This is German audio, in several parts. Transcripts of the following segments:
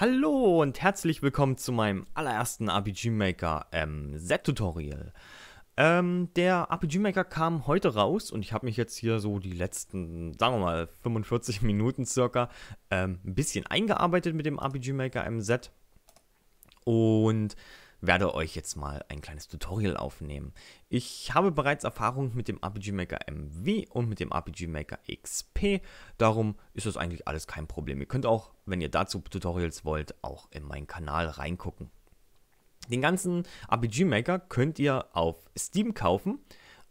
Hallo und herzlich willkommen zu meinem allerersten RPG Maker MZ-Tutorial. Ähm, ähm, der RPG Maker kam heute raus und ich habe mich jetzt hier so die letzten, sagen wir mal, 45 Minuten circa ähm, ein bisschen eingearbeitet mit dem RPG Maker MZ. Und werde euch jetzt mal ein kleines Tutorial aufnehmen. Ich habe bereits Erfahrung mit dem RPG Maker MV und mit dem RPG Maker XP, darum ist das eigentlich alles kein Problem. Ihr könnt auch, wenn ihr dazu Tutorials wollt, auch in meinen Kanal reingucken. Den ganzen RPG Maker könnt ihr auf Steam kaufen,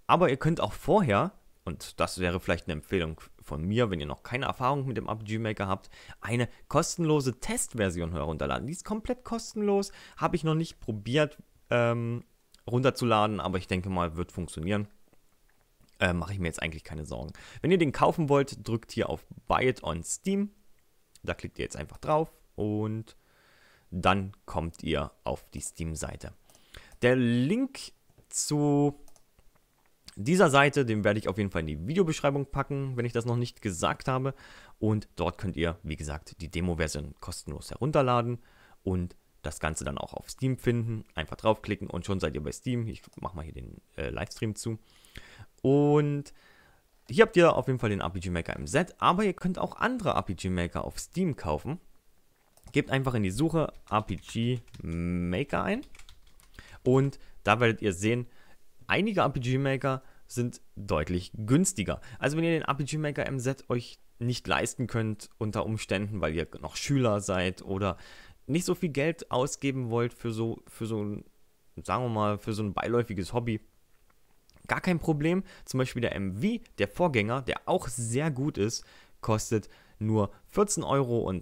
aber ihr könnt auch vorher und das wäre vielleicht eine Empfehlung von mir, wenn ihr noch keine Erfahrung mit dem PUBG Maker habt, eine kostenlose Testversion herunterladen. Die ist komplett kostenlos, habe ich noch nicht probiert ähm, runterzuladen, aber ich denke mal, wird funktionieren. Äh, Mache ich mir jetzt eigentlich keine Sorgen. Wenn ihr den kaufen wollt, drückt hier auf Buy It on Steam. Da klickt ihr jetzt einfach drauf und dann kommt ihr auf die Steam-Seite. Der Link zu dieser Seite. Den werde ich auf jeden Fall in die Videobeschreibung packen, wenn ich das noch nicht gesagt habe. Und dort könnt ihr, wie gesagt, die Demo-Version kostenlos herunterladen und das Ganze dann auch auf Steam finden. Einfach draufklicken und schon seid ihr bei Steam. Ich mache mal hier den äh, Livestream zu. Und hier habt ihr auf jeden Fall den RPG Maker im Set, aber ihr könnt auch andere RPG Maker auf Steam kaufen. Gebt einfach in die Suche RPG Maker ein und da werdet ihr sehen, einige RPG Maker sind deutlich günstiger. Also wenn ihr den RPG Maker MZ euch nicht leisten könnt unter Umständen, weil ihr noch Schüler seid oder nicht so viel Geld ausgeben wollt für so, für so ein, sagen wir mal, für so ein beiläufiges Hobby, gar kein Problem. Zum Beispiel der MV, der Vorgänger, der auch sehr gut ist, kostet nur 14,80 Euro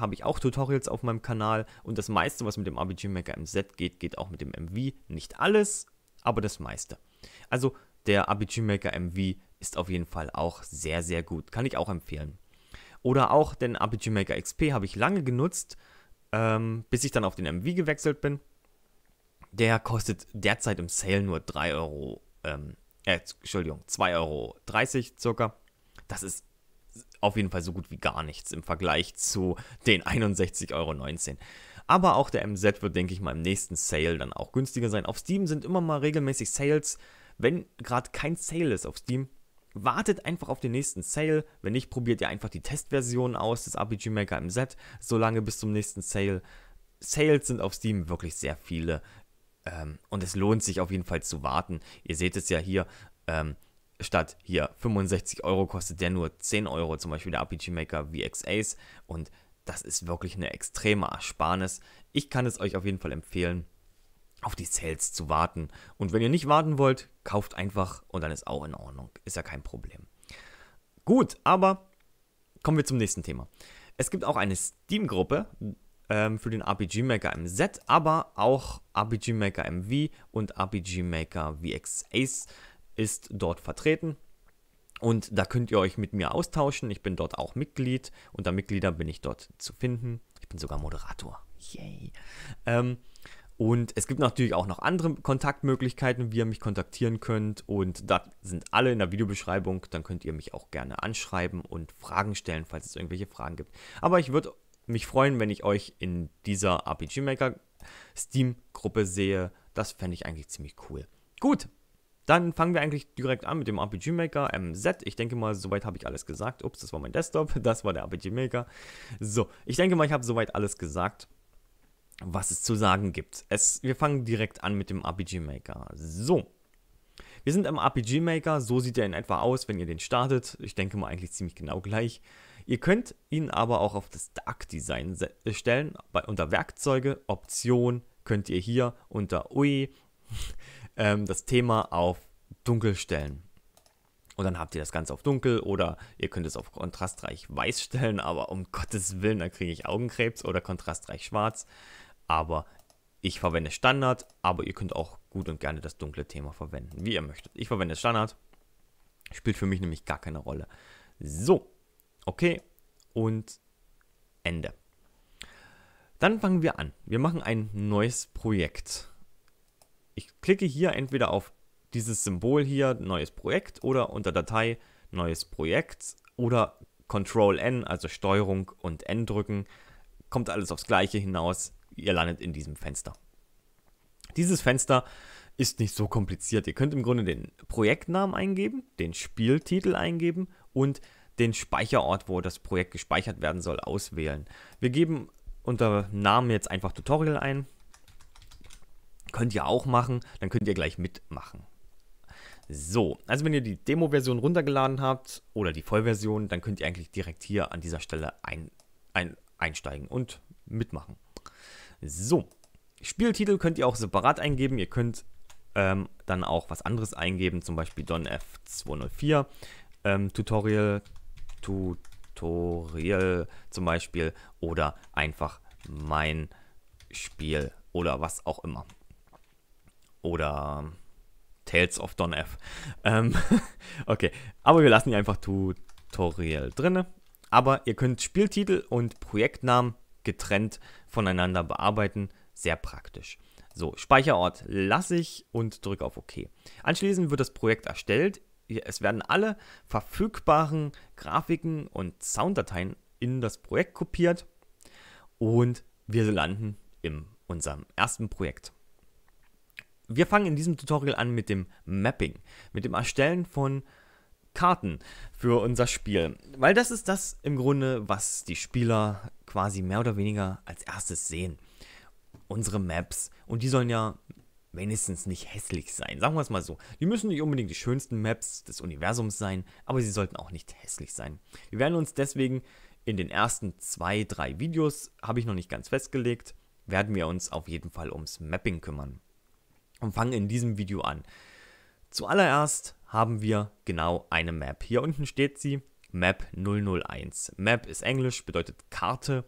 Habe ich auch Tutorials auf meinem Kanal und das meiste, was mit dem RPG Maker MZ geht, geht auch mit dem MV. Nicht alles, aber das meiste. Also der RPG Maker MV ist auf jeden Fall auch sehr, sehr gut. Kann ich auch empfehlen. Oder auch den RPG Maker XP habe ich lange genutzt, ähm, bis ich dann auf den MV gewechselt bin. Der kostet derzeit im Sale nur 3 Euro, ähm, äh, Entschuldigung, 2,30 Euro circa. Das ist auf jeden Fall so gut wie gar nichts im Vergleich zu den 61,19 Euro. Aber auch der MZ wird, denke ich mal, im nächsten Sale dann auch günstiger sein. Auf Steam sind immer mal regelmäßig Sales wenn gerade kein Sale ist auf Steam, wartet einfach auf den nächsten Sale. Wenn nicht, probiert ihr einfach die Testversion aus des RPG Maker MZ, solange bis zum nächsten Sale. Sales sind auf Steam wirklich sehr viele. Ähm, und es lohnt sich auf jeden Fall zu warten. Ihr seht es ja hier, ähm, statt hier 65 Euro kostet der nur 10 Euro, zum Beispiel der RPG Maker VXAs. Und das ist wirklich eine extreme Ersparnis. Ich kann es euch auf jeden Fall empfehlen auf die Sales zu warten. Und wenn ihr nicht warten wollt, kauft einfach und dann ist auch in Ordnung. Ist ja kein Problem. Gut, aber kommen wir zum nächsten Thema. Es gibt auch eine Steam-Gruppe ähm, für den RPG Maker MZ, aber auch RPG Maker MV und RPG Maker VX Ace ist dort vertreten. Und da könnt ihr euch mit mir austauschen. Ich bin dort auch Mitglied. Unter Mitglieder bin ich dort zu finden. Ich bin sogar Moderator. Yay. Ähm, und es gibt natürlich auch noch andere Kontaktmöglichkeiten, wie ihr mich kontaktieren könnt. Und da sind alle in der Videobeschreibung. Dann könnt ihr mich auch gerne anschreiben und Fragen stellen, falls es irgendwelche Fragen gibt. Aber ich würde mich freuen, wenn ich euch in dieser RPG Maker Steam Gruppe sehe. Das fände ich eigentlich ziemlich cool. Gut, dann fangen wir eigentlich direkt an mit dem RPG Maker MZ. Ich denke mal, soweit habe ich alles gesagt. Ups, das war mein Desktop, das war der RPG Maker. So, ich denke mal, ich habe soweit alles gesagt was es zu sagen gibt. Es, wir fangen direkt an mit dem RPG Maker. So. Wir sind im RPG Maker, so sieht er in etwa aus, wenn ihr den startet. Ich denke mal eigentlich ziemlich genau gleich. Ihr könnt ihn aber auch auf das Dark Design äh, stellen. Bei, unter Werkzeuge, Option könnt ihr hier unter UI ähm, das Thema auf Dunkel stellen. Und dann habt ihr das Ganze auf dunkel oder ihr könnt es auf kontrastreich weiß stellen, aber um Gottes Willen, dann kriege ich Augenkrebs oder kontrastreich schwarz aber ich verwende Standard, aber ihr könnt auch gut und gerne das dunkle Thema verwenden, wie ihr möchtet. Ich verwende Standard, spielt für mich nämlich gar keine Rolle. So, okay und Ende. Dann fangen wir an. Wir machen ein neues Projekt. Ich klicke hier entweder auf dieses Symbol hier, neues Projekt, oder unter Datei, neues Projekt, oder Ctrl N, also Steuerung und N drücken. Kommt alles aufs Gleiche hinaus ihr landet in diesem Fenster. Dieses Fenster ist nicht so kompliziert. Ihr könnt im Grunde den Projektnamen eingeben, den Spieltitel eingeben und den Speicherort, wo das Projekt gespeichert werden soll, auswählen. Wir geben unter Namen jetzt einfach Tutorial ein. Könnt ihr auch machen, dann könnt ihr gleich mitmachen. So, also wenn ihr die Demo-Version runtergeladen habt oder die Vollversion, dann könnt ihr eigentlich direkt hier an dieser Stelle ein, ein, einsteigen und mitmachen. So, Spieltitel könnt ihr auch separat eingeben. Ihr könnt ähm, dann auch was anderes eingeben, zum Beispiel Don F204 ähm, Tutorial, Tutorial zum Beispiel oder einfach mein Spiel oder was auch immer. Oder Tales of Don F. Ähm, okay, aber wir lassen hier einfach Tutorial drin. Aber ihr könnt Spieltitel und Projektnamen getrennt voneinander bearbeiten. Sehr praktisch. So, Speicherort lasse ich und drücke auf OK. Anschließend wird das Projekt erstellt. Es werden alle verfügbaren Grafiken und Sounddateien in das Projekt kopiert und wir landen in unserem ersten Projekt. Wir fangen in diesem Tutorial an mit dem Mapping, mit dem Erstellen von Karten für unser Spiel. Weil das ist das im Grunde, was die Spieler quasi mehr oder weniger als erstes sehen. Unsere Maps. Und die sollen ja wenigstens nicht hässlich sein. Sagen wir es mal so. Die müssen nicht unbedingt die schönsten Maps des Universums sein, aber sie sollten auch nicht hässlich sein. Wir werden uns deswegen in den ersten zwei, drei Videos, habe ich noch nicht ganz festgelegt, werden wir uns auf jeden Fall ums Mapping kümmern. Und fangen in diesem Video an. Zuallererst haben wir genau eine Map. Hier unten steht sie, Map 001. Map ist Englisch, bedeutet Karte,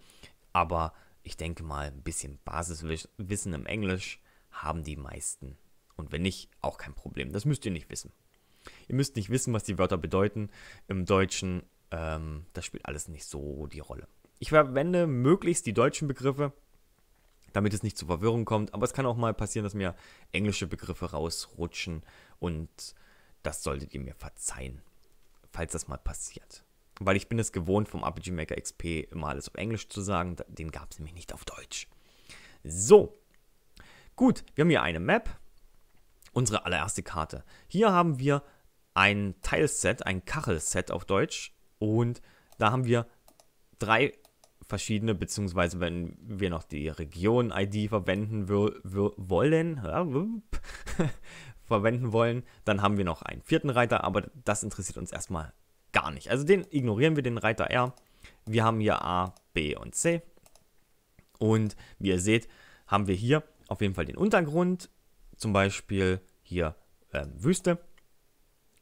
aber ich denke mal, ein bisschen Basiswissen im Englisch haben die meisten. Und wenn nicht, auch kein Problem. Das müsst ihr nicht wissen. Ihr müsst nicht wissen, was die Wörter bedeuten. Im Deutschen, ähm, das spielt alles nicht so die Rolle. Ich verwende möglichst die deutschen Begriffe, damit es nicht zu Verwirrung kommt. Aber es kann auch mal passieren, dass mir englische Begriffe rausrutschen. Und das solltet ihr mir verzeihen, falls das mal passiert. Weil ich bin es gewohnt, vom RPG Maker XP immer alles auf Englisch zu sagen. Den gab es nämlich nicht auf Deutsch. So. Gut, wir haben hier eine Map. Unsere allererste Karte. Hier haben wir ein Teilset, ein Kachelset auf Deutsch. Und da haben wir drei verschiedene, beziehungsweise wenn wir noch die Region-ID verwenden wollen, verwenden wollen, dann haben wir noch einen vierten Reiter, aber das interessiert uns erstmal gar nicht. Also den ignorieren wir, den Reiter R. Wir haben hier A, B und C. Und wie ihr seht, haben wir hier auf jeden Fall den Untergrund, zum Beispiel hier äh, Wüste.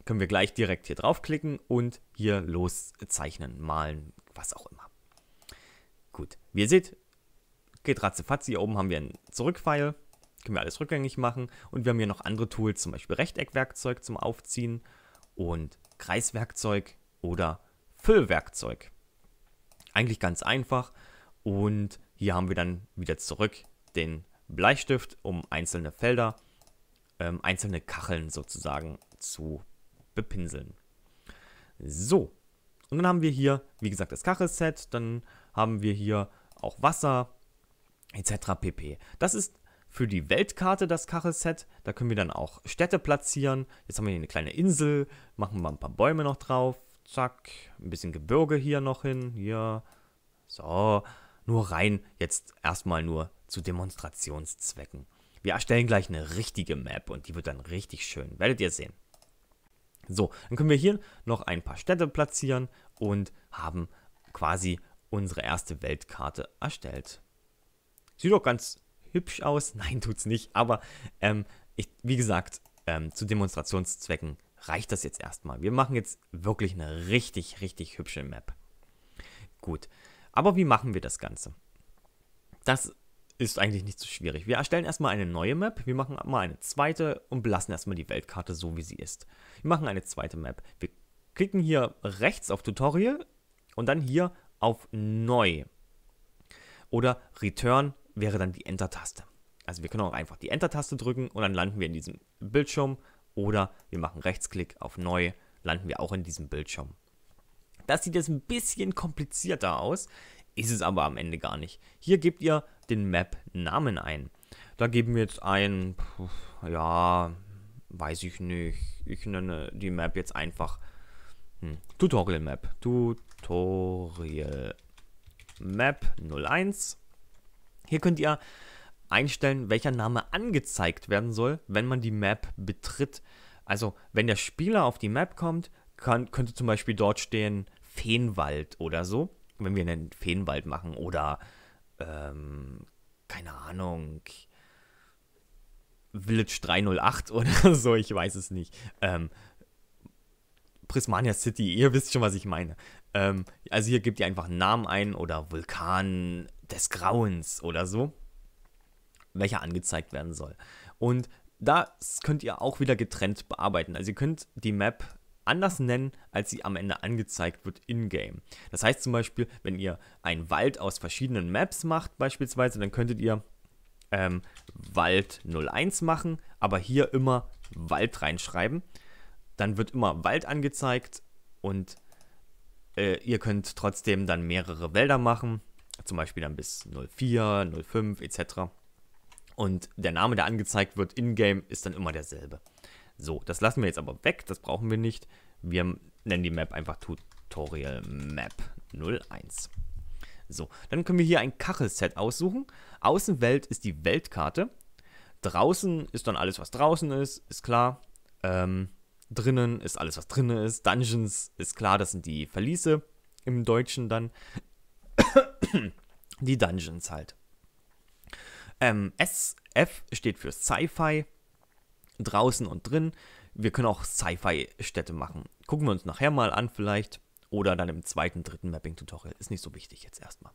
Können wir gleich direkt hier draufklicken und hier loszeichnen, malen, was auch immer. Gut, wie ihr seht, geht ratzefatz. Hier oben haben wir einen Zurückpfeil können wir alles rückgängig machen. Und wir haben hier noch andere Tools, zum Beispiel Rechteckwerkzeug zum Aufziehen und Kreiswerkzeug oder Füllwerkzeug. Eigentlich ganz einfach. Und hier haben wir dann wieder zurück den Bleistift, um einzelne Felder, ähm, einzelne Kacheln sozusagen zu bepinseln. So, und dann haben wir hier, wie gesagt, das Kachelset, dann haben wir hier auch Wasser etc. pp. Das ist für die Weltkarte das Kachelset. Da können wir dann auch Städte platzieren. Jetzt haben wir hier eine kleine Insel, machen wir ein paar Bäume noch drauf. Zack, ein bisschen Gebirge hier noch hin. Hier. So, nur rein jetzt erstmal nur zu Demonstrationszwecken. Wir erstellen gleich eine richtige Map und die wird dann richtig schön. Werdet ihr sehen. So, dann können wir hier noch ein paar Städte platzieren und haben quasi unsere erste Weltkarte erstellt. Sieht doch ganz hübsch aus? Nein, tut's nicht. Aber ähm, ich, wie gesagt, ähm, zu Demonstrationszwecken reicht das jetzt erstmal. Wir machen jetzt wirklich eine richtig, richtig hübsche Map. Gut. Aber wie machen wir das Ganze? Das ist eigentlich nicht so schwierig. Wir erstellen erstmal eine neue Map, wir machen mal eine zweite und belassen erstmal die Weltkarte so, wie sie ist. Wir machen eine zweite Map. Wir klicken hier rechts auf Tutorial und dann hier auf Neu oder Return wäre dann die Enter-Taste. Also wir können auch einfach die Enter-Taste drücken und dann landen wir in diesem Bildschirm oder wir machen Rechtsklick auf Neu, landen wir auch in diesem Bildschirm. Das sieht jetzt ein bisschen komplizierter aus, ist es aber am Ende gar nicht. Hier gebt ihr den Map-Namen ein. Da geben wir jetzt ein, ja, weiß ich nicht. Ich nenne die Map jetzt einfach hm, Tutorial Map. Tutorial Map 01 hier könnt ihr einstellen, welcher Name angezeigt werden soll, wenn man die Map betritt. Also wenn der Spieler auf die Map kommt, kann, könnte zum Beispiel dort stehen Feenwald oder so, wenn wir einen Feenwald machen oder ähm, keine Ahnung, Village 308 oder so, ich weiß es nicht. Ähm, Prismania City, ihr wisst schon, was ich meine. Ähm, also hier gebt ihr einfach einen Namen ein oder Vulkan des Grauens oder so, welcher angezeigt werden soll. Und das könnt ihr auch wieder getrennt bearbeiten. Also ihr könnt die Map anders nennen, als sie am Ende angezeigt wird in-game. Das heißt zum Beispiel, wenn ihr einen Wald aus verschiedenen Maps macht beispielsweise, dann könntet ihr ähm, Wald 01 machen, aber hier immer Wald reinschreiben. Dann wird immer Wald angezeigt und äh, ihr könnt trotzdem dann mehrere Wälder machen zum Beispiel dann bis 04, 05 etc. Und der Name, der angezeigt wird in-game, ist dann immer derselbe. So, das lassen wir jetzt aber weg, das brauchen wir nicht. Wir nennen die Map einfach Tutorial Map 01. So, dann können wir hier ein Kachelset aussuchen. Außenwelt ist die Weltkarte. Draußen ist dann alles, was draußen ist, ist klar. Ähm, drinnen ist alles, was drinnen ist. Dungeons ist klar, das sind die Verliese im Deutschen dann. die Dungeons halt. Ähm, SF steht für Sci-Fi, draußen und drin. Wir können auch Sci-Fi-Städte machen. Gucken wir uns nachher mal an vielleicht. Oder dann im zweiten, dritten Mapping-Tutorial. Ist nicht so wichtig jetzt erstmal.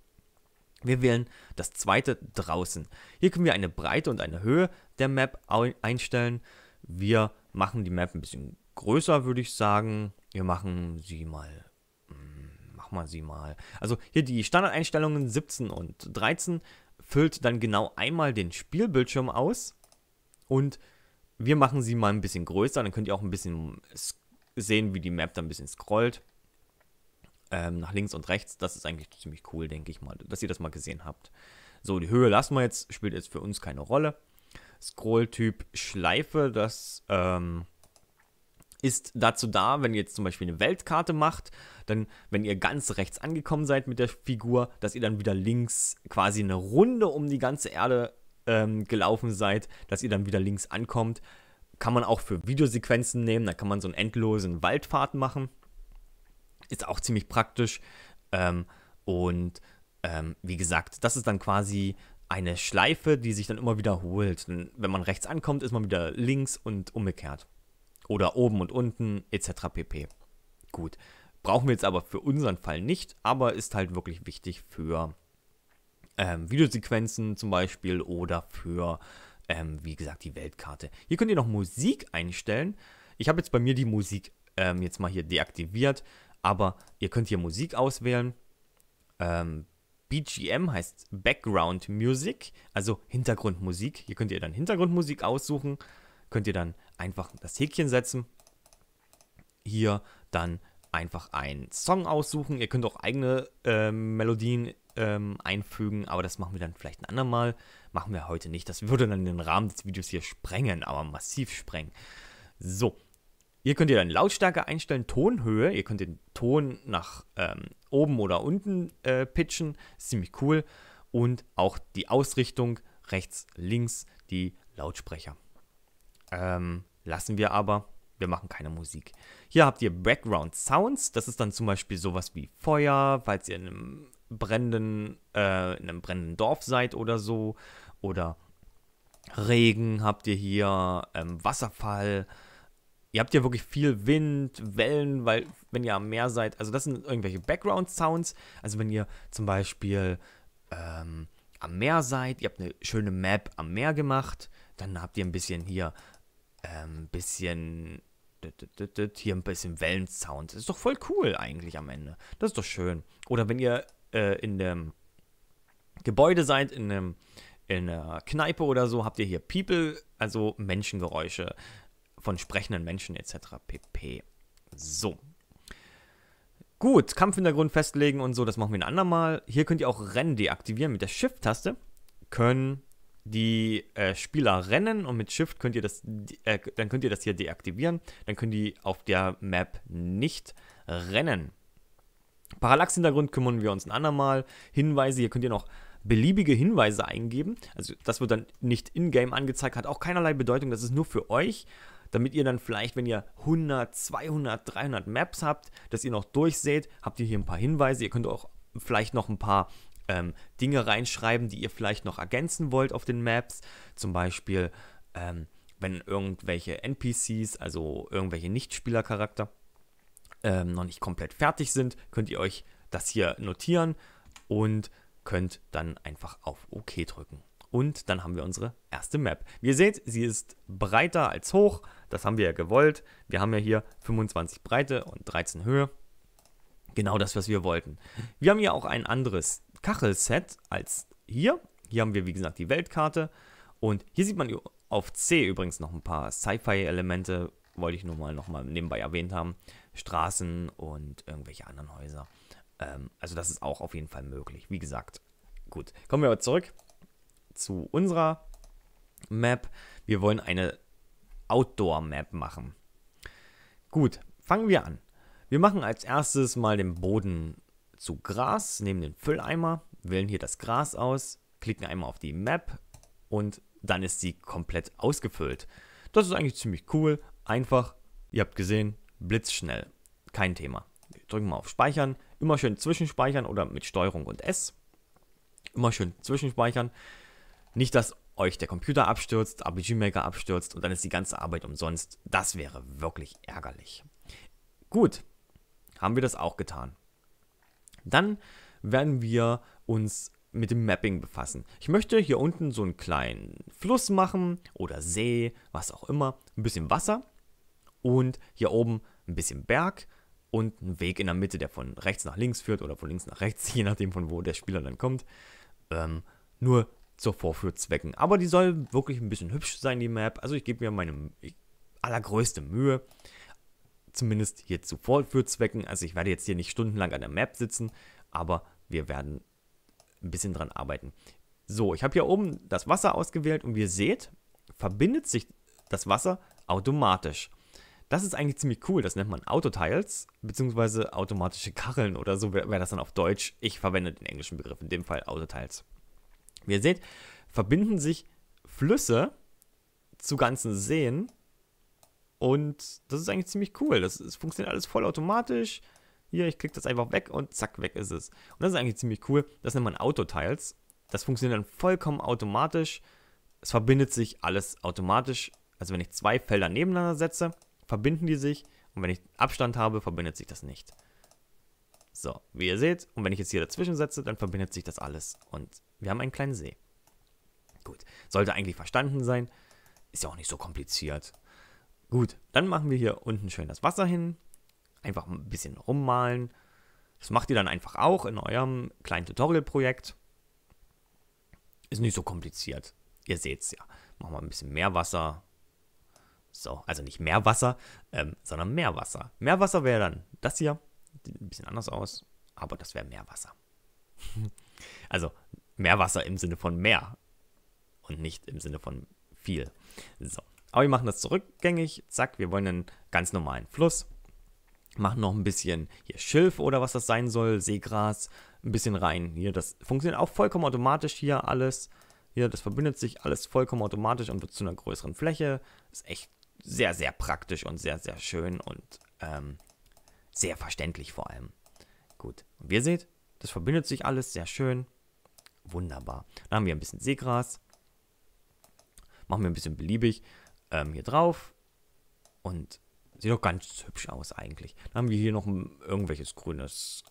Wir wählen das zweite draußen. Hier können wir eine Breite und eine Höhe der Map einstellen. Wir machen die Map ein bisschen größer, würde ich sagen. Wir machen sie mal machen wir sie mal. Also hier die Standardeinstellungen 17 und 13 füllt dann genau einmal den Spielbildschirm aus und wir machen sie mal ein bisschen größer, dann könnt ihr auch ein bisschen sehen, wie die Map dann ein bisschen scrollt. Ähm, nach links und rechts, das ist eigentlich ziemlich cool, denke ich mal, dass ihr das mal gesehen habt. So, die Höhe lassen wir jetzt, spielt jetzt für uns keine Rolle. Scrolltyp Schleife, das ähm, ist dazu da, wenn ihr jetzt zum Beispiel eine Weltkarte macht, dann, wenn ihr ganz rechts angekommen seid mit der Figur, dass ihr dann wieder links quasi eine Runde um die ganze Erde ähm, gelaufen seid, dass ihr dann wieder links ankommt. Kann man auch für Videosequenzen nehmen, da kann man so einen endlosen Waldfahrt machen. Ist auch ziemlich praktisch. Ähm, und ähm, wie gesagt, das ist dann quasi eine Schleife, die sich dann immer wiederholt. wenn man rechts ankommt, ist man wieder links und umgekehrt oder oben und unten etc. pp. Gut, brauchen wir jetzt aber für unseren Fall nicht, aber ist halt wirklich wichtig für ähm, Videosequenzen zum Beispiel oder für, ähm, wie gesagt, die Weltkarte. Hier könnt ihr noch Musik einstellen. Ich habe jetzt bei mir die Musik ähm, jetzt mal hier deaktiviert, aber ihr könnt hier Musik auswählen. BGM ähm, heißt Background Music, also Hintergrundmusik. Hier könnt ihr dann Hintergrundmusik aussuchen könnt ihr dann einfach das Häkchen setzen. Hier dann einfach einen Song aussuchen. Ihr könnt auch eigene äh, Melodien ähm, einfügen, aber das machen wir dann vielleicht ein andermal. Machen wir heute nicht. Das würde dann den Rahmen des Videos hier sprengen, aber massiv sprengen. So, hier könnt ihr dann Lautstärke einstellen, Tonhöhe. Ihr könnt den Ton nach ähm, oben oder unten äh, pitchen. Ist ziemlich cool. Und auch die Ausrichtung rechts, links, die Lautsprecher. Ähm, lassen wir aber. Wir machen keine Musik. Hier habt ihr Background Sounds. Das ist dann zum Beispiel sowas wie Feuer, falls ihr in einem brennenden, äh, in einem brennenden Dorf seid oder so. Oder Regen habt ihr hier, ähm, Wasserfall. Ihr habt hier wirklich viel Wind, Wellen, weil wenn ihr am Meer seid, also das sind irgendwelche Background-Sounds. Also wenn ihr zum Beispiel ähm, am Meer seid, ihr habt eine schöne Map am Meer gemacht, dann habt ihr ein bisschen hier ähm, bisschen hier ein bisschen Wellensound. ist doch voll cool eigentlich am Ende. Das ist doch schön. Oder wenn ihr äh, in dem Gebäude seid, in, einem, in einer Kneipe oder so, habt ihr hier People, also Menschengeräusche von sprechenden Menschen etc. pp. So. Gut, Kampfhintergrund festlegen und so, das machen wir ein andermal. Hier könnt ihr auch Rennen deaktivieren mit der Shift-Taste. Können die äh, Spieler rennen und mit Shift könnt ihr das, äh, dann könnt ihr das hier deaktivieren. Dann können die auf der Map nicht rennen. Parallax-Hintergrund kümmern wir uns ein andermal. Hinweise, hier könnt ihr noch beliebige Hinweise eingeben. Also das wird dann nicht in-game angezeigt, hat auch keinerlei Bedeutung, das ist nur für euch, damit ihr dann vielleicht, wenn ihr 100, 200, 300 Maps habt, dass ihr noch durchseht, habt ihr hier ein paar Hinweise. Ihr könnt auch vielleicht noch ein paar ähm, Dinge reinschreiben, die ihr vielleicht noch ergänzen wollt auf den Maps. Zum Beispiel, ähm, wenn irgendwelche NPCs, also irgendwelche Nichtspielercharakter, ähm, noch nicht komplett fertig sind, könnt ihr euch das hier notieren und könnt dann einfach auf OK drücken. Und dann haben wir unsere erste Map. Wie ihr seht, sie ist breiter als hoch. Das haben wir ja gewollt. Wir haben ja hier 25 Breite und 13 Höhe. Genau das, was wir wollten. Wir haben hier auch ein anderes Kachelset als hier. Hier haben wir, wie gesagt, die Weltkarte. Und hier sieht man auf C übrigens noch ein paar Sci-Fi-Elemente, wollte ich nur mal nochmal nebenbei erwähnt haben. Straßen und irgendwelche anderen Häuser. Ähm, also das ist auch auf jeden Fall möglich, wie gesagt. Gut, kommen wir aber zurück zu unserer Map. Wir wollen eine Outdoor-Map machen. Gut, fangen wir an. Wir machen als erstes mal den Boden zu Gras, nehmen den Fülleimer, wählen hier das Gras aus, klicken einmal auf die Map und dann ist sie komplett ausgefüllt. Das ist eigentlich ziemlich cool, einfach, ihr habt gesehen, blitzschnell, kein Thema. Drücken wir auf Speichern, immer schön zwischenspeichern oder mit Steuerung und S. Immer schön zwischenspeichern. Nicht, dass euch der Computer abstürzt, RPG Maker abstürzt und dann ist die ganze Arbeit umsonst. Das wäre wirklich ärgerlich. Gut, haben wir das auch getan. Dann werden wir uns mit dem Mapping befassen. Ich möchte hier unten so einen kleinen Fluss machen oder See, was auch immer, ein bisschen Wasser und hier oben ein bisschen Berg und einen Weg in der Mitte, der von rechts nach links führt oder von links nach rechts, je nachdem von wo der Spieler dann kommt. Ähm, nur zur Vorführzwecken. Aber die soll wirklich ein bisschen hübsch sein, die Map. Also ich gebe mir meine allergrößte Mühe zumindest hier zu Vorführzwecken. Also ich werde jetzt hier nicht stundenlang an der Map sitzen, aber wir werden ein bisschen dran arbeiten. So, ich habe hier oben das Wasser ausgewählt und wie ihr seht, verbindet sich das Wasser automatisch. Das ist eigentlich ziemlich cool, das nennt man Autotiles, beziehungsweise automatische Kacheln oder so wäre das dann auf Deutsch. Ich verwende den englischen Begriff, in dem Fall Autotiles. Wie ihr seht, verbinden sich Flüsse zu ganzen Seen und das ist eigentlich ziemlich cool. Das, das funktioniert alles vollautomatisch. Hier, ich klicke das einfach weg und zack, weg ist es. Und das ist eigentlich ziemlich cool. Das nennt man Autotiles. Das funktioniert dann vollkommen automatisch. Es verbindet sich alles automatisch. Also wenn ich zwei Felder nebeneinander setze, verbinden die sich. Und wenn ich Abstand habe, verbindet sich das nicht. So, wie ihr seht. Und wenn ich jetzt hier dazwischen setze, dann verbindet sich das alles. Und wir haben einen kleinen See. Gut, sollte eigentlich verstanden sein. Ist ja auch nicht so kompliziert. Gut, dann machen wir hier unten schön das Wasser hin. Einfach ein bisschen rummalen. Das macht ihr dann einfach auch in eurem kleinen Tutorial-Projekt. Ist nicht so kompliziert. Ihr seht es ja. Machen wir ein bisschen mehr Wasser. So, also nicht mehr Wasser, ähm, sondern mehr Wasser. Mehr Wasser wäre dann das hier. Sieht ein bisschen anders aus, aber das wäre mehr Wasser. also mehr Wasser im Sinne von mehr und nicht im Sinne von viel. So, aber wir machen das zurückgängig. Zack, wir wollen einen ganz normalen Fluss. Machen noch ein bisschen hier Schilf oder was das sein soll, Seegras, ein bisschen rein. Hier, das funktioniert auch vollkommen automatisch hier alles. Hier, das verbindet sich alles vollkommen automatisch und wird zu einer größeren Fläche. Ist echt sehr, sehr praktisch und sehr, sehr schön und ähm, sehr verständlich vor allem. Gut, und wie ihr seht, das verbindet sich alles sehr schön. Wunderbar. Dann haben wir ein bisschen Seegras. Machen wir ein bisschen beliebig ähm, hier drauf. Und sieht doch ganz hübsch aus eigentlich. Dann haben wir hier noch irgendwelches grünes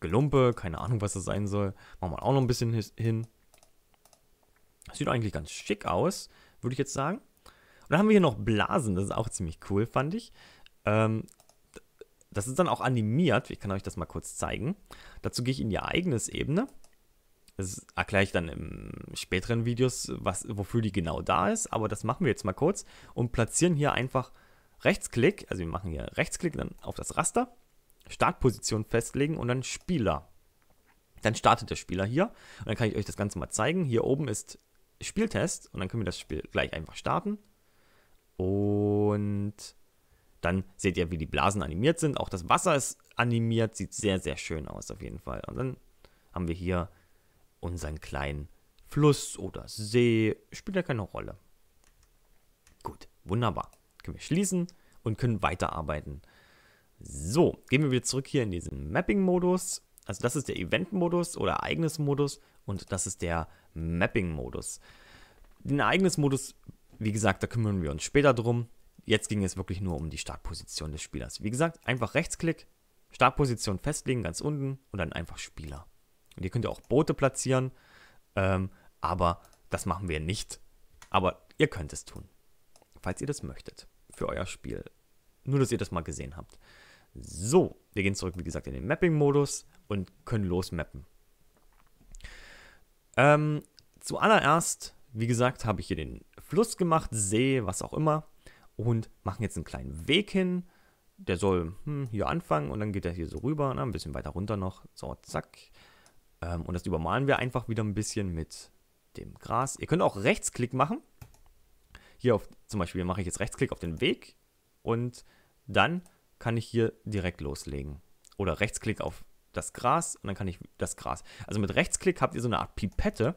Gelumpe. Keine Ahnung, was das sein soll. Machen wir auch noch ein bisschen hin. Sieht eigentlich ganz schick aus, würde ich jetzt sagen. Und dann haben wir hier noch Blasen. Das ist auch ziemlich cool, fand ich. Ähm, das ist dann auch animiert. Ich kann euch das mal kurz zeigen. Dazu gehe ich in die Ereignis-Ebene. Das erkläre ich dann im späteren Videos, was, wofür die genau da ist, aber das machen wir jetzt mal kurz und platzieren hier einfach Rechtsklick, also wir machen hier Rechtsklick dann auf das Raster, Startposition festlegen und dann Spieler. Dann startet der Spieler hier und dann kann ich euch das Ganze mal zeigen. Hier oben ist Spieltest und dann können wir das Spiel gleich einfach starten. Und dann seht ihr, wie die Blasen animiert sind. Auch das Wasser ist animiert, sieht sehr, sehr schön aus auf jeden Fall. Und dann haben wir hier unseren kleinen Fluss oder See. Spielt ja keine Rolle. Gut, wunderbar. Können wir schließen und können weiterarbeiten. So, gehen wir wieder zurück hier in diesen Mapping-Modus. Also das ist der Event-Modus oder Ereignis-Modus und das ist der Mapping-Modus. Den Ereignis-Modus, wie gesagt, da kümmern wir uns später drum. Jetzt ging es wirklich nur um die Startposition des Spielers. Wie gesagt, einfach Rechtsklick, Startposition festlegen, ganz unten und dann einfach Spieler. Und ihr könnt ja auch Boote platzieren, ähm, aber das machen wir nicht. Aber ihr könnt es tun, falls ihr das möchtet, für euer Spiel. Nur, dass ihr das mal gesehen habt. So, wir gehen zurück, wie gesagt, in den Mapping-Modus und können losmappen. Ähm, zuallererst, wie gesagt, habe ich hier den Fluss gemacht, See, was auch immer. Und machen jetzt einen kleinen Weg hin. Der soll hm, hier anfangen und dann geht er hier so rüber, na, ne, ein bisschen weiter runter noch. So, zack. Ähm, und das übermalen wir einfach wieder ein bisschen mit dem Gras. Ihr könnt auch Rechtsklick machen. Hier auf, zum Beispiel mache ich jetzt Rechtsklick auf den Weg und dann kann ich hier direkt loslegen. Oder Rechtsklick auf das Gras und dann kann ich das Gras. Also mit Rechtsklick habt ihr so eine Art Pipette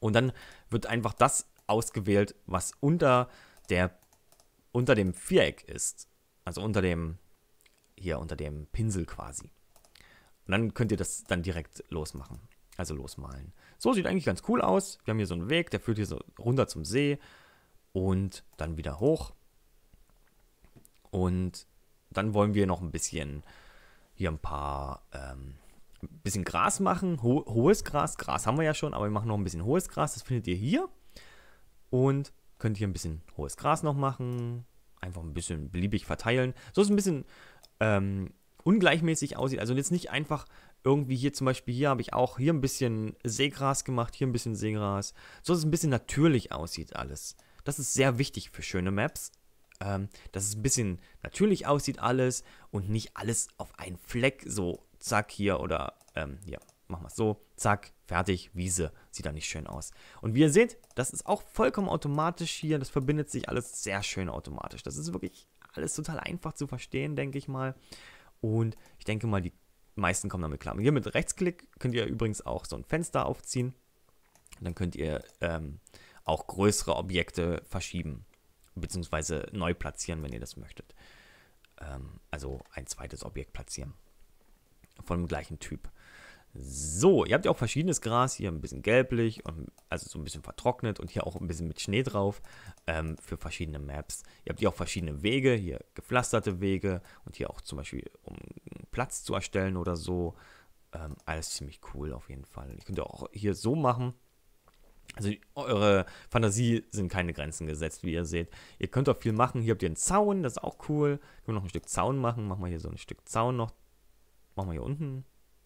und dann wird einfach das ausgewählt, was unter der unter dem Viereck ist. Also unter dem hier unter dem Pinsel quasi. Und dann könnt ihr das dann direkt losmachen. Also losmalen. So sieht eigentlich ganz cool aus. Wir haben hier so einen Weg, der führt hier so runter zum See und dann wieder hoch. Und dann wollen wir noch ein bisschen hier ein paar ähm, ein bisschen Gras machen. Ho hohes Gras. Gras haben wir ja schon, aber wir machen noch ein bisschen hohes Gras. Das findet ihr hier. Und könnt hier ein bisschen hohes Gras noch machen. Einfach ein bisschen beliebig verteilen. So ist ein bisschen ähm, ungleichmäßig aussieht. Also jetzt nicht einfach irgendwie hier zum Beispiel, hier habe ich auch hier ein bisschen Seegras gemacht, hier ein bisschen Seegras, so dass es ein bisschen natürlich aussieht alles. Das ist sehr wichtig für schöne Maps, ähm, dass es ein bisschen natürlich aussieht alles und nicht alles auf einen Fleck so, zack, hier oder, ähm, ja, machen wir es so, zack, fertig, Wiese, sieht da nicht schön aus. Und wie ihr seht, das ist auch vollkommen automatisch hier, das verbindet sich alles sehr schön automatisch. Das ist wirklich alles total einfach zu verstehen, denke ich mal. Und ich denke mal, die meisten kommen damit klar. Und hier mit Rechtsklick könnt ihr übrigens auch so ein Fenster aufziehen. Und dann könnt ihr ähm, auch größere Objekte verschieben, beziehungsweise neu platzieren, wenn ihr das möchtet. Ähm, also ein zweites Objekt platzieren. Von dem gleichen Typ. So, ihr habt ja auch verschiedenes Gras, hier ein bisschen gelblich, und also so ein bisschen vertrocknet und hier auch ein bisschen mit Schnee drauf ähm, für verschiedene Maps. Ihr habt hier auch verschiedene Wege, hier gepflasterte Wege und hier auch zum Beispiel, um einen Platz zu erstellen oder so. Ähm, alles ziemlich cool auf jeden Fall. Ihr könnt auch hier so machen. Also eure Fantasie sind keine Grenzen gesetzt, wie ihr seht. Ihr könnt auch viel machen. Hier habt ihr einen Zaun, das ist auch cool. Können wir noch ein Stück Zaun machen. Machen wir hier so ein Stück Zaun noch. Machen wir hier unten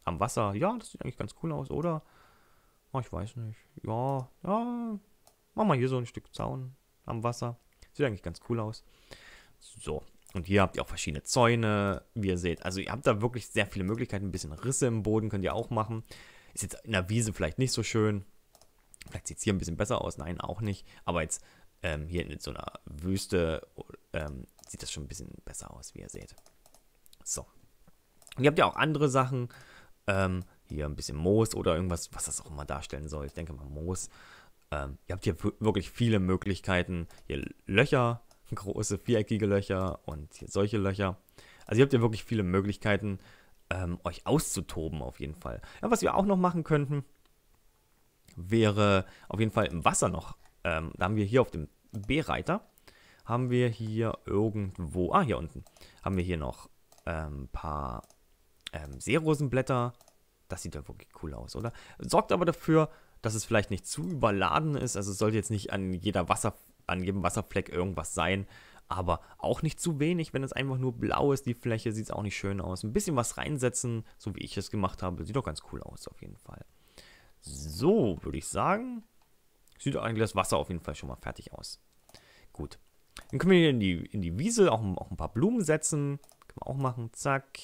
am Wasser. Ja, das sieht eigentlich ganz cool aus, oder? Oh, ich weiß nicht. Ja, ja. Mach mal hier so ein Stück Zaun am Wasser. Sieht eigentlich ganz cool aus. So. Und hier habt ihr auch verschiedene Zäune, wie ihr seht. Also ihr habt da wirklich sehr viele Möglichkeiten. Ein bisschen Risse im Boden könnt ihr auch machen. Ist jetzt in der Wiese vielleicht nicht so schön. Vielleicht sieht es hier ein bisschen besser aus. Nein, auch nicht. Aber jetzt ähm, hier in so einer Wüste oh, ähm, sieht das schon ein bisschen besser aus, wie ihr seht. So. Und ihr habt ja auch andere Sachen. Ähm, hier ein bisschen Moos oder irgendwas, was das auch immer darstellen soll. Ich denke mal Moos. Ähm, ihr habt hier wirklich viele Möglichkeiten. Hier Löcher, große viereckige Löcher und hier solche Löcher. Also ihr habt hier wirklich viele Möglichkeiten, ähm, euch auszutoben auf jeden Fall. Ja, was wir auch noch machen könnten, wäre auf jeden Fall im Wasser noch. Ähm, da haben wir hier auf dem B-Reiter, haben wir hier irgendwo, ah hier unten, haben wir hier noch ein ähm, paar ähm, Seerosenblätter. Das sieht ja wirklich cool aus, oder? Sorgt aber dafür, dass es vielleicht nicht zu überladen ist. Also es sollte jetzt nicht an jeder Wasser, an jedem Wasserfleck irgendwas sein. Aber auch nicht zu wenig, wenn es einfach nur blau ist, die Fläche, sieht es auch nicht schön aus. Ein bisschen was reinsetzen, so wie ich es gemacht habe, sieht doch ganz cool aus auf jeden Fall. So, würde ich sagen, sieht eigentlich das Wasser auf jeden Fall schon mal fertig aus. Gut, dann können wir hier in die, in die Wiese auch, auch ein paar Blumen setzen. Können wir auch machen, zack.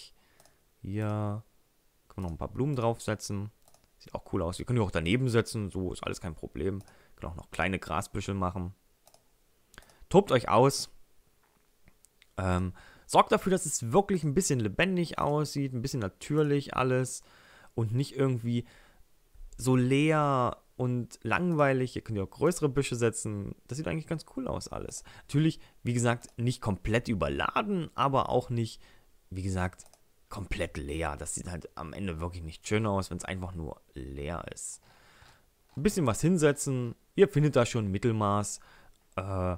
Hier können wir noch ein paar Blumen draufsetzen. Sieht auch cool aus. Wir können die auch daneben setzen. So ist alles kein Problem. können auch noch kleine Grasbüschel machen. Tobt euch aus. Ähm, sorgt dafür, dass es wirklich ein bisschen lebendig aussieht. Ein bisschen natürlich alles. Und nicht irgendwie so leer und langweilig. Ihr könnt ja auch größere Büsche setzen. Das sieht eigentlich ganz cool aus alles. Natürlich, wie gesagt, nicht komplett überladen, aber auch nicht, wie gesagt, komplett leer. Das sieht halt am Ende wirklich nicht schön aus, wenn es einfach nur leer ist. Ein bisschen was hinsetzen, ihr findet da schon Mittelmaß. Äh,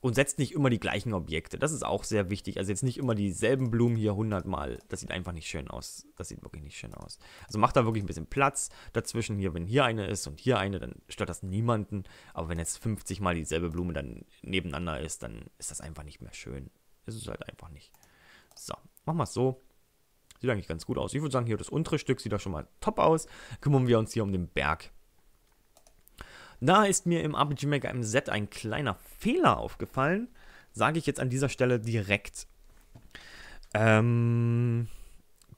und setzt nicht immer die gleichen Objekte. Das ist auch sehr wichtig. Also jetzt nicht immer dieselben Blumen hier 100 Mal. Das sieht einfach nicht schön aus. Das sieht wirklich nicht schön aus. Also macht da wirklich ein bisschen Platz dazwischen. Hier, wenn hier eine ist und hier eine, dann stört das niemanden. Aber wenn jetzt 50 Mal dieselbe Blume dann nebeneinander ist, dann ist das einfach nicht mehr schön. Es ist halt einfach nicht. So, Machen wir es so. Sieht eigentlich ganz gut aus. Ich würde sagen, hier das untere Stück sieht doch schon mal top aus. Kümmern wir uns hier um den Berg. Da ist mir im RPG Maker MZ ein kleiner Fehler aufgefallen. Sage ich jetzt an dieser Stelle direkt. Ähm,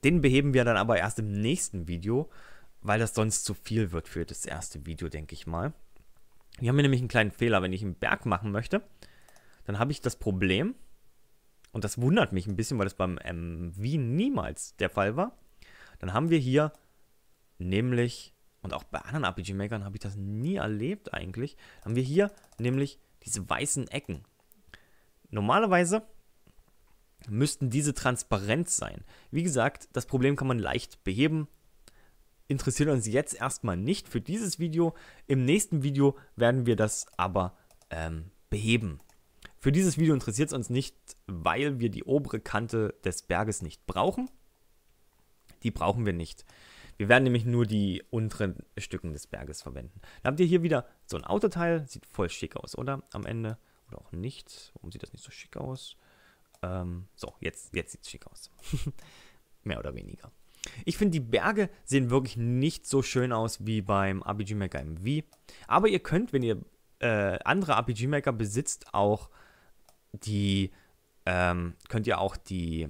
den beheben wir dann aber erst im nächsten Video, weil das sonst zu viel wird für das erste Video, denke ich mal. Wir haben hier nämlich einen kleinen Fehler. Wenn ich einen Berg machen möchte, dann habe ich das Problem, und das wundert mich ein bisschen, weil das beim MV ähm, niemals der Fall war, dann haben wir hier nämlich, und auch bei anderen RPG-Makern habe ich das nie erlebt eigentlich, haben wir hier nämlich diese weißen Ecken. Normalerweise müssten diese transparent sein. Wie gesagt, das Problem kann man leicht beheben. Interessiert uns jetzt erstmal nicht für dieses Video. Im nächsten Video werden wir das aber ähm, beheben. Für dieses Video interessiert es uns nicht, weil wir die obere Kante des Berges nicht brauchen. Die brauchen wir nicht. Wir werden nämlich nur die unteren Stücken des Berges verwenden. Dann habt ihr hier wieder so ein Autoteil. Sieht voll schick aus, oder? Am Ende. Oder auch nicht. Warum sieht das nicht so schick aus? Ähm, so, jetzt, jetzt sieht es schick aus. Mehr oder weniger. Ich finde, die Berge sehen wirklich nicht so schön aus wie beim RPG Maker MV. Aber ihr könnt, wenn ihr äh, andere RPG Maker besitzt, auch die ähm, könnt ihr auch die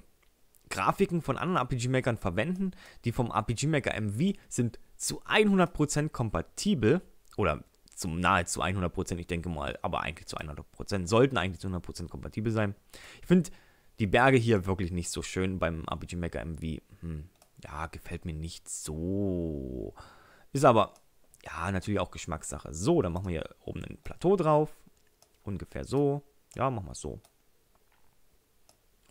Grafiken von anderen RPG-Makern verwenden. Die vom RPG-Maker MV sind zu 100% kompatibel oder zum nahezu 100%, ich denke mal, aber eigentlich zu 100%, sollten eigentlich zu 100% kompatibel sein. Ich finde die Berge hier wirklich nicht so schön beim RPG Maker MV. Hm, ja, gefällt mir nicht so. Ist aber, ja, natürlich auch Geschmackssache. So, dann machen wir hier oben ein Plateau drauf. Ungefähr so. Ja, machen wir es so.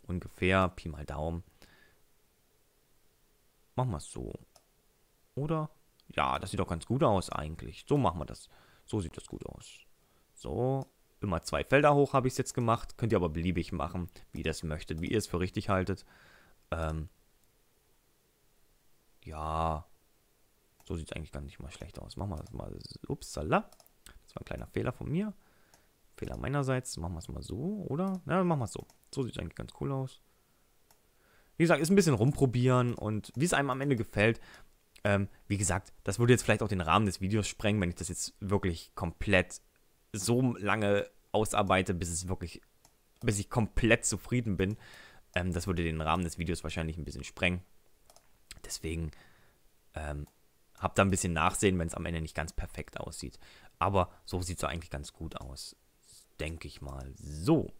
Ungefähr, Pi mal Daumen. Machen wir es so. Oder? Ja, das sieht doch ganz gut aus eigentlich. So machen wir das. So sieht das gut aus. So, immer zwei Felder hoch habe ich es jetzt gemacht. Könnt ihr aber beliebig machen, wie ihr das möchtet, wie ihr es für richtig haltet. Ähm, ja, so sieht es eigentlich gar nicht mal schlecht aus. Machen wir das mal. Upsala. Das war ein kleiner Fehler von mir. Fehler meinerseits. Machen wir es mal so, oder? Ja, dann machen wir es so. So sieht es eigentlich ganz cool aus. Wie gesagt, ist ein bisschen rumprobieren und wie es einem am Ende gefällt. Ähm, wie gesagt, das würde jetzt vielleicht auch den Rahmen des Videos sprengen, wenn ich das jetzt wirklich komplett so lange ausarbeite, bis es wirklich, bis ich komplett zufrieden bin. Ähm, das würde den Rahmen des Videos wahrscheinlich ein bisschen sprengen. Deswegen ähm, habt da ein bisschen Nachsehen, wenn es am Ende nicht ganz perfekt aussieht. Aber so sieht es eigentlich ganz gut aus denke ich mal. So.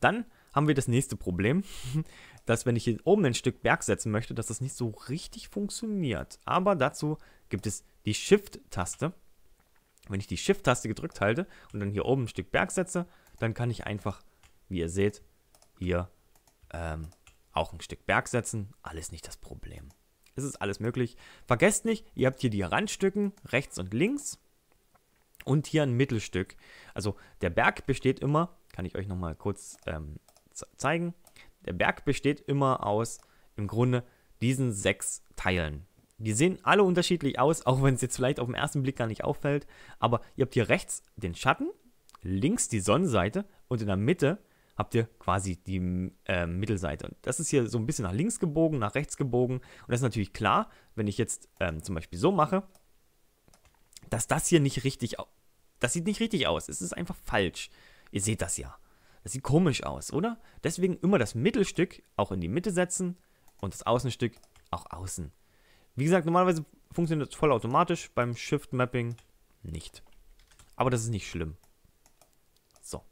Dann haben wir das nächste Problem, dass wenn ich hier oben ein Stück Berg setzen möchte, dass das nicht so richtig funktioniert. Aber dazu gibt es die Shift-Taste. Wenn ich die Shift-Taste gedrückt halte und dann hier oben ein Stück Berg setze, dann kann ich einfach, wie ihr seht, hier ähm, auch ein Stück Berg setzen. Alles nicht das Problem. Es ist alles möglich. Vergesst nicht, ihr habt hier die Randstücken rechts und links. Und hier ein Mittelstück. Also der Berg besteht immer, kann ich euch nochmal kurz ähm, zeigen, der Berg besteht immer aus im Grunde diesen sechs Teilen. Die sehen alle unterschiedlich aus, auch wenn es jetzt vielleicht auf den ersten Blick gar nicht auffällt. Aber ihr habt hier rechts den Schatten, links die Sonnenseite und in der Mitte habt ihr quasi die äh, Mittelseite. Und das ist hier so ein bisschen nach links gebogen, nach rechts gebogen. Und das ist natürlich klar, wenn ich jetzt ähm, zum Beispiel so mache, dass das hier nicht richtig aus. Das sieht nicht richtig aus. Es ist einfach falsch. Ihr seht das ja. Das sieht komisch aus, oder? Deswegen immer das Mittelstück auch in die Mitte setzen und das Außenstück auch außen. Wie gesagt, normalerweise funktioniert das vollautomatisch, beim Shift Mapping nicht. Aber das ist nicht schlimm. So,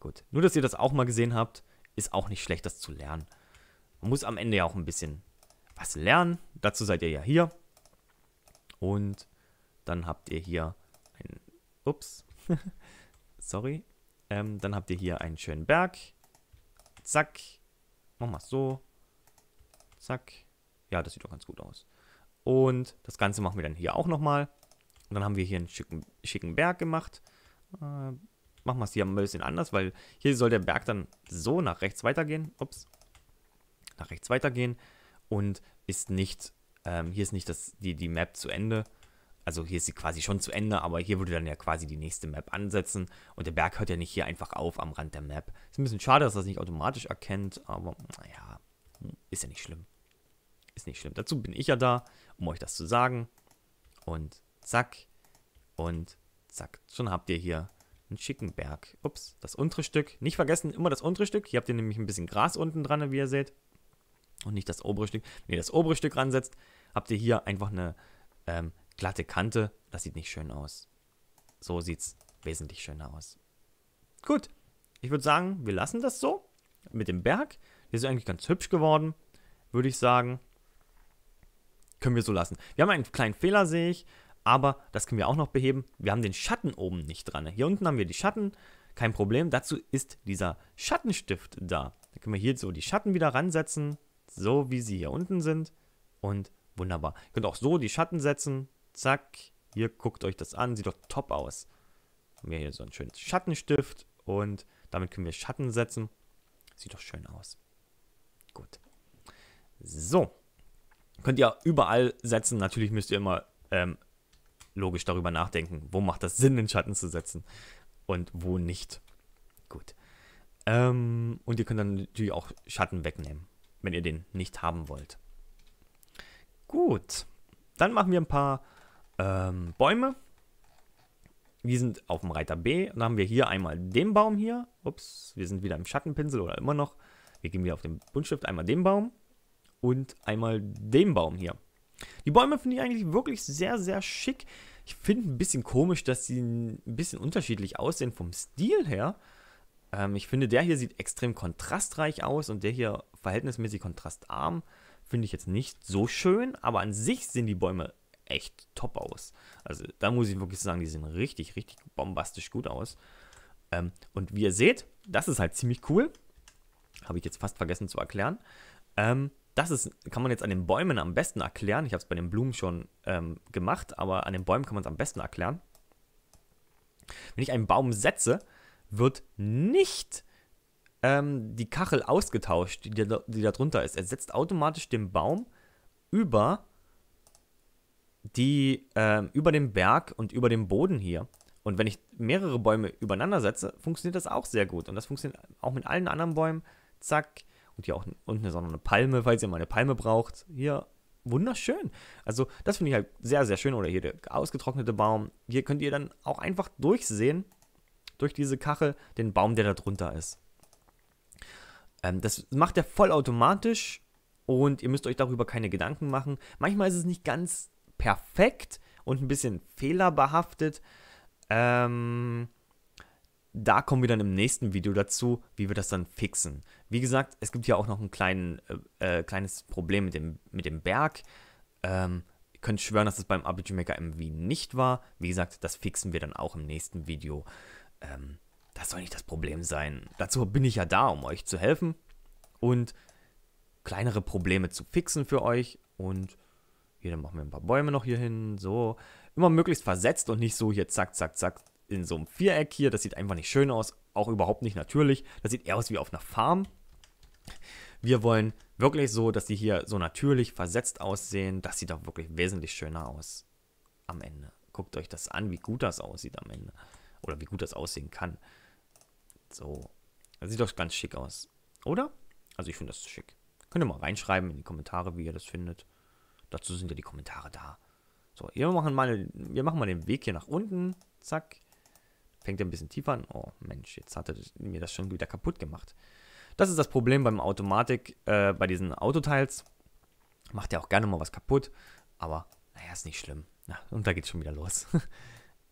gut. Nur, dass ihr das auch mal gesehen habt, ist auch nicht schlecht, das zu lernen. Man muss am Ende ja auch ein bisschen was lernen. Dazu seid ihr ja hier. Und dann habt ihr hier ein, ups, sorry, ähm, dann habt ihr hier einen schönen Berg. Zack, machen wir so. Zack, ja, das sieht doch ganz gut aus. Und das Ganze machen wir dann hier auch nochmal. Und dann haben wir hier einen schicken, schicken Berg gemacht. Äh, machen wir es hier ein bisschen anders, weil hier soll der Berg dann so nach rechts weitergehen. Ups. Nach rechts weitergehen. Und ist nicht, ähm, hier ist nicht das, die, die Map zu Ende, also hier ist sie quasi schon zu Ende, aber hier würde dann ja quasi die nächste Map ansetzen und der Berg hört ja nicht hier einfach auf am Rand der Map. Ist ein bisschen schade, dass das nicht automatisch erkennt, aber naja, ist ja nicht schlimm. Ist nicht schlimm. Dazu bin ich ja da, um euch das zu sagen. Und zack und zack. Schon habt ihr hier einen schicken Berg. Ups, das untere Stück. Nicht vergessen, immer das untere Stück. Hier habt ihr nämlich ein bisschen Gras unten dran, wie ihr seht. Und nicht das obere Stück. Wenn ihr das obere Stück ransetzt, habt ihr hier einfach eine ähm, glatte Kante. Das sieht nicht schön aus. So sieht es wesentlich schöner aus. Gut, ich würde sagen, wir lassen das so mit dem Berg. Der ist eigentlich ganz hübsch geworden, würde ich sagen. Können wir so lassen. Wir haben einen kleinen Fehler, sehe ich, aber das können wir auch noch beheben. Wir haben den Schatten oben nicht dran. Hier unten haben wir die Schatten, kein Problem. Dazu ist dieser Schattenstift da. Da können wir hier so die Schatten wieder ransetzen, so wie sie hier unten sind. Und wunderbar. Ihr könnt auch so die Schatten setzen, Zack, hier guckt euch das an, sieht doch top aus. Haben wir hier so einen schönen Schattenstift und damit können wir Schatten setzen. Sieht doch schön aus. Gut. So. Könnt ihr überall setzen. Natürlich müsst ihr immer ähm, logisch darüber nachdenken, wo macht das Sinn, den Schatten zu setzen und wo nicht. Gut. Ähm, und ihr könnt dann natürlich auch Schatten wegnehmen, wenn ihr den nicht haben wollt. Gut. Dann machen wir ein paar ähm, Bäume. Wir sind auf dem Reiter B. Dann haben wir hier einmal den Baum hier. Ups, wir sind wieder im Schattenpinsel oder immer noch. Wir gehen wieder auf den Buntstift. Einmal den Baum und einmal den Baum hier. Die Bäume finde ich eigentlich wirklich sehr, sehr schick. Ich finde ein bisschen komisch, dass sie ein bisschen unterschiedlich aussehen vom Stil her. Ähm, ich finde, der hier sieht extrem kontrastreich aus und der hier verhältnismäßig kontrastarm. Finde ich jetzt nicht so schön, aber an sich sehen die Bäume echt top aus. Also da muss ich wirklich sagen, die sehen richtig, richtig bombastisch gut aus. Ähm, und wie ihr seht, das ist halt ziemlich cool. Habe ich jetzt fast vergessen zu erklären. Ähm, das ist, kann man jetzt an den Bäumen am besten erklären. Ich habe es bei den Blumen schon ähm, gemacht, aber an den Bäumen kann man es am besten erklären. Wenn ich einen Baum setze, wird nicht ähm, die Kachel ausgetauscht, die die da drunter ist. Er setzt automatisch den Baum über die äh, über dem Berg und über dem Boden hier. Und wenn ich mehrere Bäume übereinander setze, funktioniert das auch sehr gut. Und das funktioniert auch mit allen anderen Bäumen. Zack. Und hier auch unten ist auch noch eine Palme, falls ihr mal eine Palme braucht. Hier, wunderschön. Also das finde ich halt sehr, sehr schön. Oder hier der ausgetrocknete Baum. Hier könnt ihr dann auch einfach durchsehen, durch diese Kachel, den Baum, der da drunter ist. Ähm, das macht er vollautomatisch und ihr müsst euch darüber keine Gedanken machen. Manchmal ist es nicht ganz perfekt und ein bisschen fehlerbehaftet. Ähm, da kommen wir dann im nächsten Video dazu, wie wir das dann fixen. Wie gesagt, es gibt ja auch noch ein kleinen, äh, äh, kleines Problem mit dem, mit dem Berg. Ähm, ihr könnt schwören, dass es beim RPG Maker MV nicht war. Wie gesagt, das fixen wir dann auch im nächsten Video. Ähm, das soll nicht das Problem sein. Dazu bin ich ja da, um euch zu helfen und kleinere Probleme zu fixen für euch. Und hier, dann machen wir ein paar Bäume noch hier hin. So. Immer möglichst versetzt und nicht so hier zack, zack, zack in so einem Viereck hier. Das sieht einfach nicht schön aus. Auch überhaupt nicht natürlich. Das sieht eher aus wie auf einer Farm. Wir wollen wirklich so, dass die hier so natürlich versetzt aussehen. Das sieht auch wirklich wesentlich schöner aus am Ende. Guckt euch das an, wie gut das aussieht am Ende. Oder wie gut das aussehen kann. So. Das sieht doch ganz schick aus. Oder? Also ich finde das schick. Könnt ihr mal reinschreiben in die Kommentare, wie ihr das findet. Dazu sind ja die Kommentare da. So, wir machen mal, wir machen mal den Weg hier nach unten. Zack. Fängt er ein bisschen tiefer an. Oh Mensch, jetzt hat er mir das schon wieder kaputt gemacht. Das ist das Problem beim Automatik, äh, bei diesen Autoteils. Macht ja auch gerne mal was kaputt. Aber, naja, ist nicht schlimm. Na, und da geht's schon wieder los.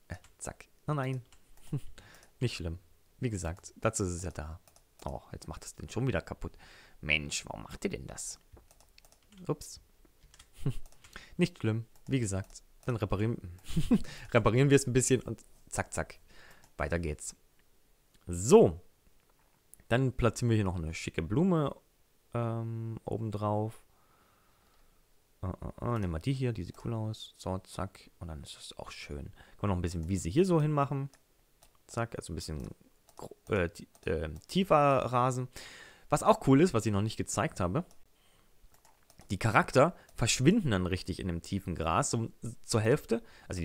äh, zack. Oh nein. nicht schlimm. Wie gesagt, dazu ist es ja da. Oh, jetzt macht es den schon wieder kaputt. Mensch, warum macht ihr denn das? Ups. Nicht schlimm. Wie gesagt, dann reparieren, reparieren wir es ein bisschen und zack, zack. Weiter geht's. So. Dann platzieren wir hier noch eine schicke Blume ähm, obendrauf. Uh, uh, uh, nehmen wir die hier, die sieht cool aus. So, zack. Und dann ist das auch schön. Können wir noch ein bisschen Wiese hier so hinmachen. Zack, also ein bisschen äh, äh, tiefer rasen. Was auch cool ist, was ich noch nicht gezeigt habe, die Charakter verschwinden dann richtig in dem tiefen Gras so, zur Hälfte. Also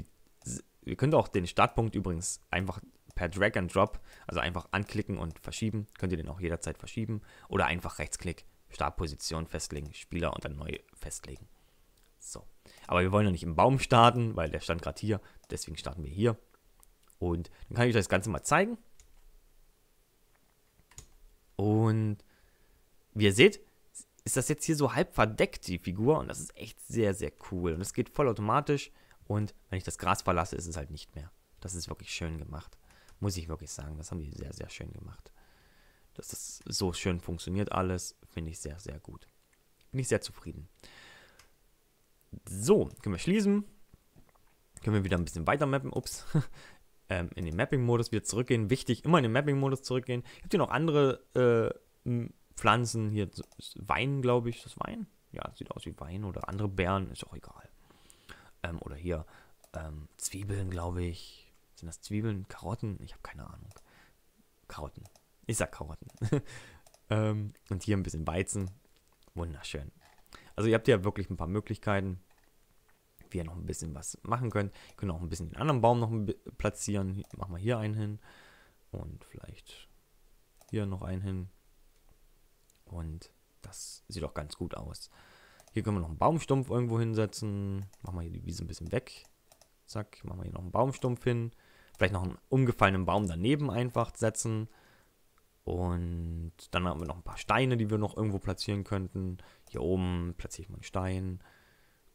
ihr könnt auch den Startpunkt übrigens einfach per Drag and Drop, also einfach anklicken und verschieben. Könnt ihr den auch jederzeit verschieben oder einfach Rechtsklick, Startposition festlegen, Spieler und dann neu festlegen. So. Aber wir wollen ja nicht im Baum starten, weil der stand gerade hier, deswegen starten wir hier. Und dann kann ich euch das Ganze mal zeigen. Und wie ihr seht, ist das jetzt hier so halb verdeckt, die Figur. Und das ist echt sehr, sehr cool. Und es geht vollautomatisch. Und wenn ich das Gras verlasse, ist es halt nicht mehr. Das ist wirklich schön gemacht. Muss ich wirklich sagen. Das haben die sehr, sehr schön gemacht. Dass das so schön funktioniert alles, finde ich sehr, sehr gut. Bin ich sehr zufrieden. So, können wir schließen. Können wir wieder ein bisschen weiter mappen. Ups. ähm, in den Mapping-Modus wieder zurückgehen. Wichtig, immer in den Mapping-Modus zurückgehen. Ich habe hier noch andere äh, Pflanzen, hier Wein, glaube ich, das Wein? Ja, sieht aus wie Wein oder andere Beeren, ist auch egal. Ähm, oder hier ähm, Zwiebeln, glaube ich. Sind das Zwiebeln? Karotten? Ich habe keine Ahnung. Karotten. Ich sag Karotten. ähm, und hier ein bisschen Weizen. Wunderschön. Also ihr habt ja wirklich ein paar Möglichkeiten, wie ihr noch ein bisschen was machen könnt. Ihr könnt auch ein bisschen den anderen Baum noch platzieren. Machen wir hier einen hin. Und vielleicht hier noch einen hin. Und das sieht doch ganz gut aus. Hier können wir noch einen Baumstumpf irgendwo hinsetzen. Machen wir hier die Wiese ein bisschen weg. Zack, machen wir hier noch einen Baumstumpf hin. Vielleicht noch einen umgefallenen Baum daneben einfach setzen. Und dann haben wir noch ein paar Steine, die wir noch irgendwo platzieren könnten. Hier oben platziere ich mal einen Stein.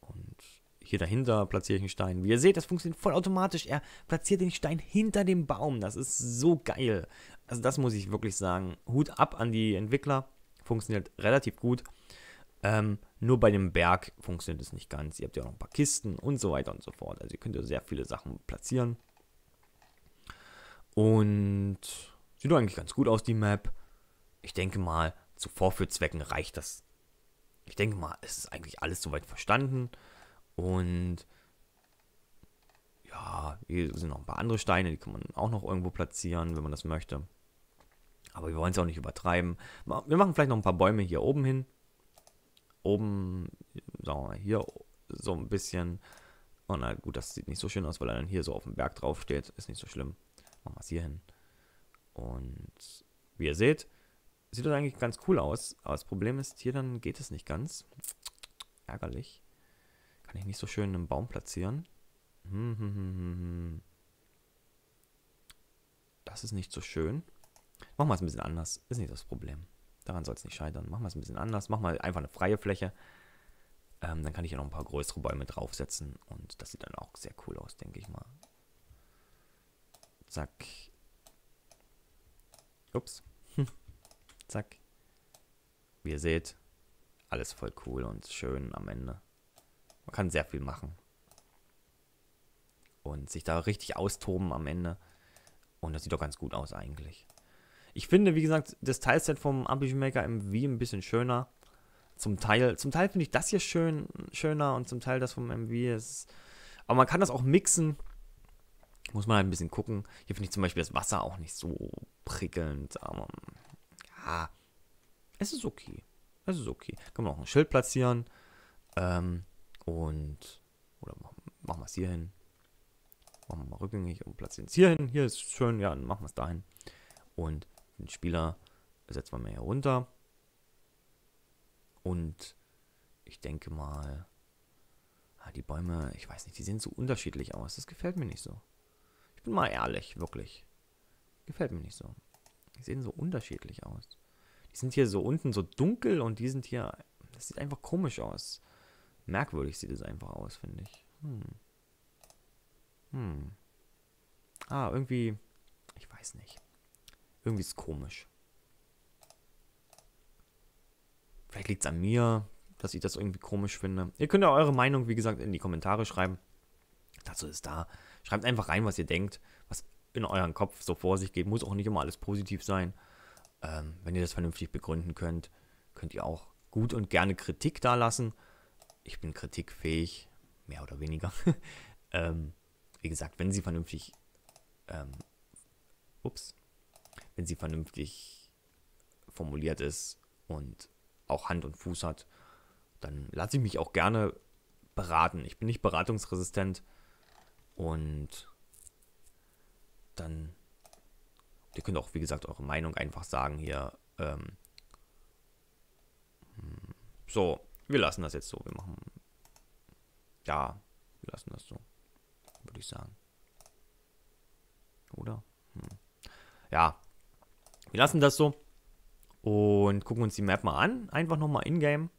Und hier dahinter platziere ich einen Stein. Wie ihr seht, das funktioniert voll automatisch. Er platziert den Stein hinter dem Baum. Das ist so geil. Also das muss ich wirklich sagen. Hut ab an die Entwickler funktioniert relativ gut. Ähm, nur bei dem Berg funktioniert es nicht ganz. Ihr habt ja auch noch ein paar Kisten und so weiter und so fort. Also ihr könnt ja sehr viele Sachen platzieren. Und sieht doch eigentlich ganz gut aus, die Map. Ich denke mal, zu Vorführzwecken reicht das. Ich denke mal, es ist eigentlich alles soweit verstanden. Und ja, hier sind noch ein paar andere Steine, die kann man auch noch irgendwo platzieren, wenn man das möchte. Aber wir wollen es auch nicht übertreiben. Wir machen vielleicht noch ein paar Bäume hier oben hin. Oben, sagen wir mal, hier so ein bisschen. Oh na gut, das sieht nicht so schön aus, weil er dann hier so auf dem Berg drauf steht. Ist nicht so schlimm. Machen wir es hier hin. Und wie ihr seht, sieht das eigentlich ganz cool aus. Aber das Problem ist, hier dann geht es nicht ganz. Ärgerlich. Kann ich nicht so schön einen Baum platzieren. Hm, hm, hm, das ist nicht so schön. Machen wir es ein bisschen anders. Ist nicht das Problem. Daran soll es nicht scheitern. Machen wir es ein bisschen anders. Machen wir einfach eine freie Fläche. Ähm, dann kann ich ja noch ein paar größere Bäume draufsetzen. Und das sieht dann auch sehr cool aus, denke ich mal. Zack. Ups. Zack. Wie ihr seht, alles voll cool und schön am Ende. Man kann sehr viel machen. Und sich da richtig austoben am Ende. Und das sieht doch ganz gut aus eigentlich. Ich finde, wie gesagt, das Teilset vom RPG Maker MV ein bisschen schöner. Zum Teil, zum Teil finde ich das hier schön, schöner und zum Teil das vom MV ist. Aber man kann das auch mixen. Muss man halt ein bisschen gucken. Hier finde ich zum Beispiel das Wasser auch nicht so prickelnd. Aber ja, es ist okay. Es ist okay. Kann man auch ein Schild platzieren. Ähm, und. Oder machen, machen wir es hier hin. Machen wir mal rückgängig und platzieren es hier hin. Hier ist schön, ja, dann machen wir es dahin. Und den Spieler setzen wir mal hier runter. Und ich denke mal, ah, die Bäume, ich weiß nicht, die sehen so unterschiedlich aus. Das gefällt mir nicht so. Ich bin mal ehrlich, wirklich. Gefällt mir nicht so. Die sehen so unterschiedlich aus. Die sind hier so unten so dunkel und die sind hier... Das sieht einfach komisch aus. Merkwürdig sieht es einfach aus, finde ich. Hm. Hm. Ah, irgendwie... Ich weiß nicht. Irgendwie ist es komisch. Vielleicht liegt es an mir, dass ich das irgendwie komisch finde. Ihr könnt ja eure Meinung, wie gesagt, in die Kommentare schreiben. Dazu ist da. Schreibt einfach rein, was ihr denkt, was in euren Kopf so vor sich geht. Muss auch nicht immer alles positiv sein. Ähm, wenn ihr das vernünftig begründen könnt, könnt ihr auch gut und gerne Kritik dalassen. Ich bin kritikfähig, mehr oder weniger. ähm, wie gesagt, wenn sie vernünftig ähm, ups, wenn sie vernünftig formuliert ist und auch Hand und Fuß hat, dann lasse ich mich auch gerne beraten. Ich bin nicht beratungsresistent und dann, ihr könnt auch, wie gesagt, eure Meinung einfach sagen hier. Ähm, hm, so, wir lassen das jetzt so. Wir machen, ja, wir lassen das so, würde ich sagen. Oder? Hm. Ja, wir lassen das so und gucken uns die Map mal an. Einfach nochmal in-game.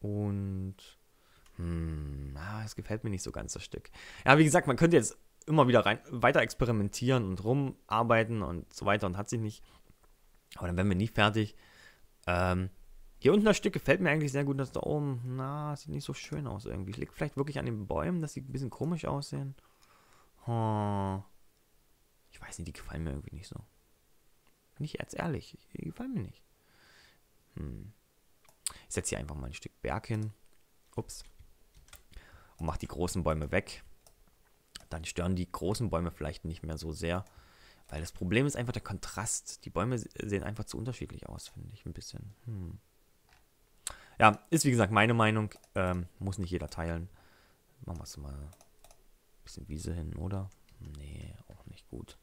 Und... Hm, ah, es gefällt mir nicht so ganz das Stück. Ja, wie gesagt, man könnte jetzt immer wieder rein, weiter experimentieren und rumarbeiten und so weiter und hat sich nicht. Aber dann werden wir nie fertig. Ähm, hier unten das Stück gefällt mir eigentlich sehr gut. Das da oben, na, sieht nicht so schön aus irgendwie. Liegt vielleicht wirklich an den Bäumen, dass sie ein bisschen komisch aussehen. Hm ich weiß nicht, die gefallen mir irgendwie nicht so. Bin ich jetzt ehrlich, die gefallen mir nicht. Hm. Ich setze hier einfach mal ein Stück Berg hin. Ups. Und mache die großen Bäume weg. Dann stören die großen Bäume vielleicht nicht mehr so sehr. Weil das Problem ist einfach der Kontrast. Die Bäume sehen einfach zu unterschiedlich aus, finde ich ein bisschen. Hm. Ja, ist wie gesagt meine Meinung. Ähm, muss nicht jeder teilen. Machen wir es mal ein bisschen Wiese hin, oder? Nee, auch nicht gut.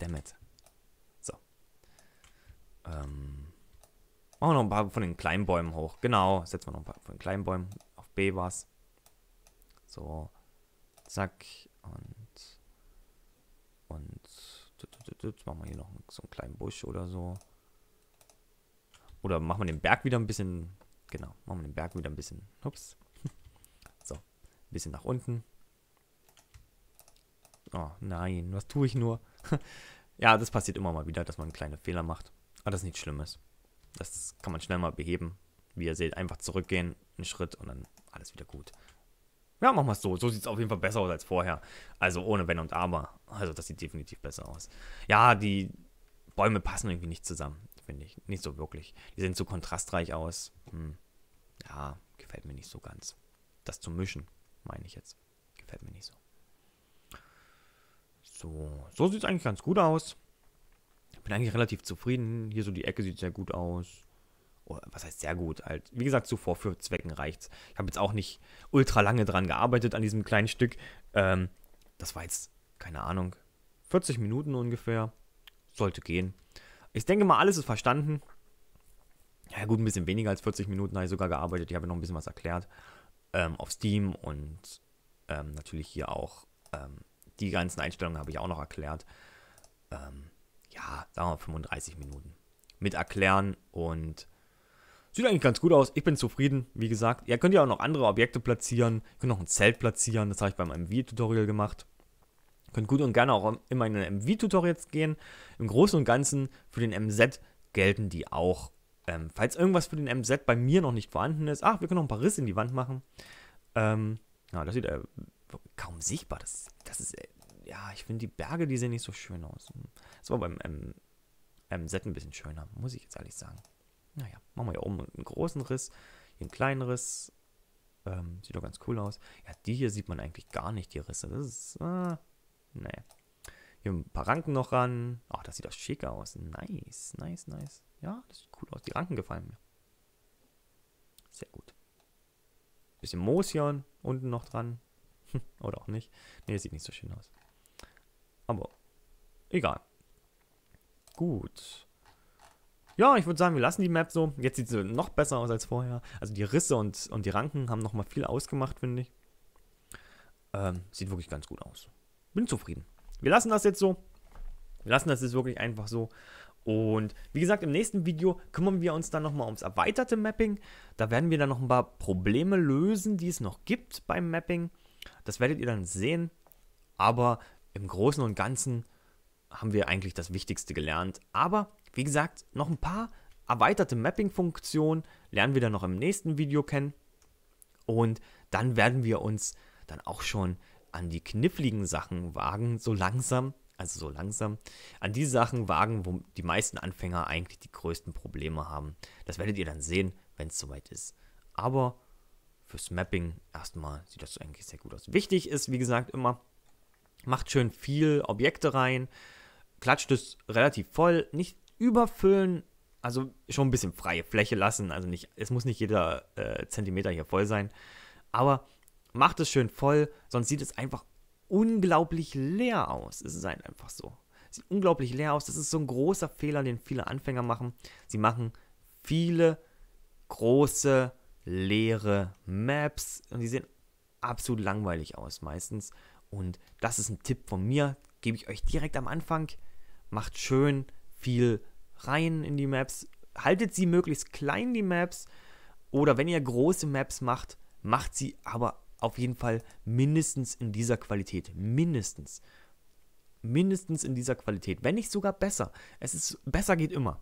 Dammit. So. Ähm. Machen wir noch ein paar von den kleinen Bäumen hoch. Genau, setzen wir noch ein paar von den kleinen Bäumen. Auf B war's. So. Zack. Und. Und. Jetzt machen wir hier noch so einen kleinen Busch oder so. Oder machen wir den Berg wieder ein bisschen. Genau, machen wir den Berg wieder ein bisschen. Ups. So. Ein bisschen nach unten. Oh nein, was tue ich nur? ja, das passiert immer mal wieder, dass man kleine Fehler macht. Aber das ist nichts Schlimmes. Das kann man schnell mal beheben. Wie ihr seht, einfach zurückgehen, einen Schritt und dann alles wieder gut. Ja, machen wir es so. So sieht es auf jeden Fall besser aus als vorher. Also ohne Wenn und Aber. Also das sieht definitiv besser aus. Ja, die Bäume passen irgendwie nicht zusammen, finde ich. Nicht so wirklich. Die sehen zu kontrastreich aus. Hm. Ja, gefällt mir nicht so ganz. Das zu mischen, meine ich jetzt. Gefällt mir nicht so. So, so sieht es eigentlich ganz gut aus. Bin eigentlich relativ zufrieden. Hier so die Ecke sieht sehr gut aus. Oder oh, was heißt sehr gut? Halt, wie gesagt, zuvor für Zwecken reicht's. Ich habe jetzt auch nicht ultra lange dran gearbeitet an diesem kleinen Stück. Ähm, das war jetzt, keine Ahnung, 40 Minuten ungefähr. Sollte gehen. Ich denke mal, alles ist verstanden. Ja, gut, ein bisschen weniger als 40 Minuten habe ich sogar gearbeitet. Ich habe noch ein bisschen was erklärt. Ähm, auf Steam und ähm, natürlich hier auch ähm, die ganzen Einstellungen habe ich auch noch erklärt. Ähm, ja, sagen wir mal 35 Minuten. Mit erklären und sieht eigentlich ganz gut aus. Ich bin zufrieden, wie gesagt. Ihr könnt ja auch noch andere Objekte platzieren. Ihr könnt noch ein Zelt platzieren. Das habe ich beim MV-Tutorial gemacht. Ihr könnt gut und gerne auch in meine MV-Tutorials gehen. Im Großen und Ganzen für den MZ gelten die auch. Ähm, falls irgendwas für den MZ bei mir noch nicht vorhanden ist, ach, wir können noch ein paar Risse in die Wand machen. Ähm, ja, das sieht äh, kaum sichtbar. Das, das ist, äh, ja, ich finde die Berge, die sehen nicht so schön aus. Das hm. war beim ähm, ähm, Set ein bisschen schöner, muss ich jetzt ehrlich sagen. Naja, machen wir hier oben einen großen Riss, hier einen kleinen Riss. Ähm, sieht doch ganz cool aus. Ja, die hier sieht man eigentlich gar nicht, die Risse. Das ist, äh, nee. Hier ein paar Ranken noch ran. Ach, das sieht doch schick aus. Nice, nice, nice. Ja, das sieht cool aus. Die Ranken gefallen mir. Sehr gut. Bisschen Moos hier unten noch dran. Oder auch nicht. Ne, sieht nicht so schön aus. Aber egal. Gut. Ja, ich würde sagen, wir lassen die Map so. Jetzt sieht sie noch besser aus als vorher. Also die Risse und, und die Ranken haben nochmal viel ausgemacht, finde ich. Ähm, sieht wirklich ganz gut aus. Bin zufrieden. Wir lassen das jetzt so. Wir lassen das jetzt wirklich einfach so. Und wie gesagt, im nächsten Video kümmern wir uns dann nochmal ums erweiterte Mapping. Da werden wir dann noch ein paar Probleme lösen, die es noch gibt beim Mapping. Das werdet ihr dann sehen, aber im Großen und Ganzen haben wir eigentlich das Wichtigste gelernt. Aber wie gesagt, noch ein paar erweiterte Mapping-Funktionen lernen wir dann noch im nächsten Video kennen. Und dann werden wir uns dann auch schon an die kniffligen Sachen wagen, so langsam, also so langsam, an die Sachen wagen, wo die meisten Anfänger eigentlich die größten Probleme haben. Das werdet ihr dann sehen, wenn es soweit ist. Aber fürs Mapping erstmal sieht das eigentlich sehr gut aus. Wichtig ist, wie gesagt, immer, macht schön viel Objekte rein, klatscht es relativ voll, nicht überfüllen, also schon ein bisschen freie Fläche lassen, also nicht, es muss nicht jeder äh, Zentimeter hier voll sein, aber macht es schön voll, sonst sieht es einfach unglaublich leer aus. Es ist halt einfach so. Sieht unglaublich leer aus. Das ist so ein großer Fehler, den viele Anfänger machen. Sie machen viele große leere Maps und die sehen absolut langweilig aus meistens. Und das ist ein Tipp von mir, gebe ich euch direkt am Anfang. Macht schön viel rein in die Maps, haltet sie möglichst klein, die Maps. Oder wenn ihr große Maps macht, macht sie aber auf jeden Fall mindestens in dieser Qualität. Mindestens. Mindestens in dieser Qualität. Wenn nicht sogar besser. Es ist, besser geht immer.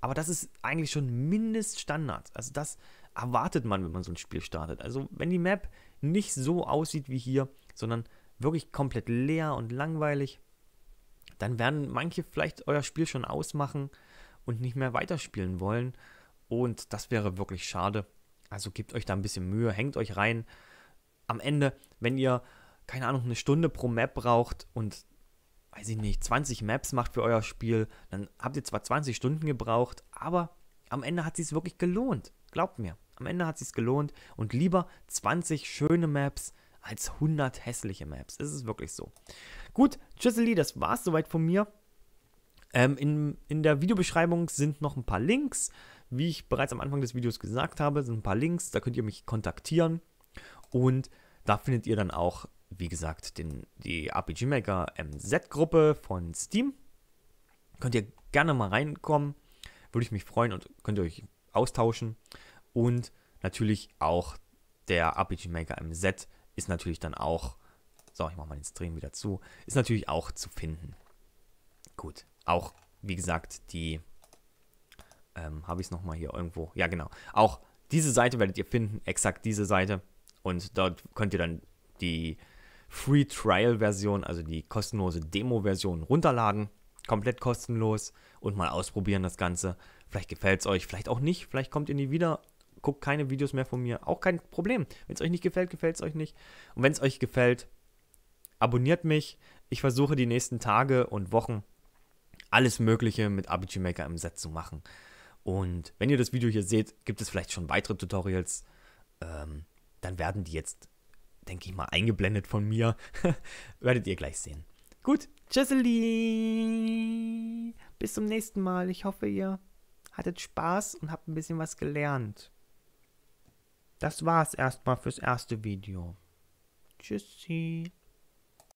Aber das ist eigentlich schon Mindeststandard. Also das, erwartet man, wenn man so ein Spiel startet. Also wenn die Map nicht so aussieht wie hier, sondern wirklich komplett leer und langweilig, dann werden manche vielleicht euer Spiel schon ausmachen und nicht mehr weiterspielen wollen. Und das wäre wirklich schade. Also gebt euch da ein bisschen Mühe, hängt euch rein. Am Ende, wenn ihr, keine Ahnung, eine Stunde pro Map braucht und, weiß ich nicht, 20 Maps macht für euer Spiel, dann habt ihr zwar 20 Stunden gebraucht, aber am Ende hat es sich wirklich gelohnt. Glaubt mir, am Ende hat sich's gelohnt und lieber 20 schöne Maps als 100 hässliche Maps. Es ist wirklich so. Gut, Chisely, das war es soweit von mir. Ähm, in, in der Videobeschreibung sind noch ein paar Links. Wie ich bereits am Anfang des Videos gesagt habe, sind ein paar Links, da könnt ihr mich kontaktieren. Und da findet ihr dann auch, wie gesagt, den, die RPG Maker MZ-Gruppe von Steam. Könnt ihr gerne mal reinkommen, würde ich mich freuen und könnt ihr euch austauschen. Und natürlich auch der RPG Maker im Set ist natürlich dann auch, so, ich mache mal den Stream wieder zu, ist natürlich auch zu finden. Gut, auch wie gesagt, die, ähm, habe ich es nochmal hier irgendwo, ja genau, auch diese Seite werdet ihr finden, exakt diese Seite. Und dort könnt ihr dann die Free Trial Version, also die kostenlose Demo Version runterladen, komplett kostenlos und mal ausprobieren das Ganze. Vielleicht gefällt es euch, vielleicht auch nicht. Vielleicht kommt ihr nie wieder. Guckt keine Videos mehr von mir. Auch kein Problem. Wenn es euch nicht gefällt, gefällt es euch nicht. Und wenn es euch gefällt, abonniert mich. Ich versuche die nächsten Tage und Wochen alles Mögliche mit RPG Maker im Set zu machen. Und wenn ihr das Video hier seht, gibt es vielleicht schon weitere Tutorials. Ähm, dann werden die jetzt, denke ich mal, eingeblendet von mir. Werdet ihr gleich sehen. Gut, tschüsseli. Bis zum nächsten Mal. Ich hoffe, ihr hattet Spaß und habt ein bisschen was gelernt. Das war's erstmal fürs erste Video. Tschüssi.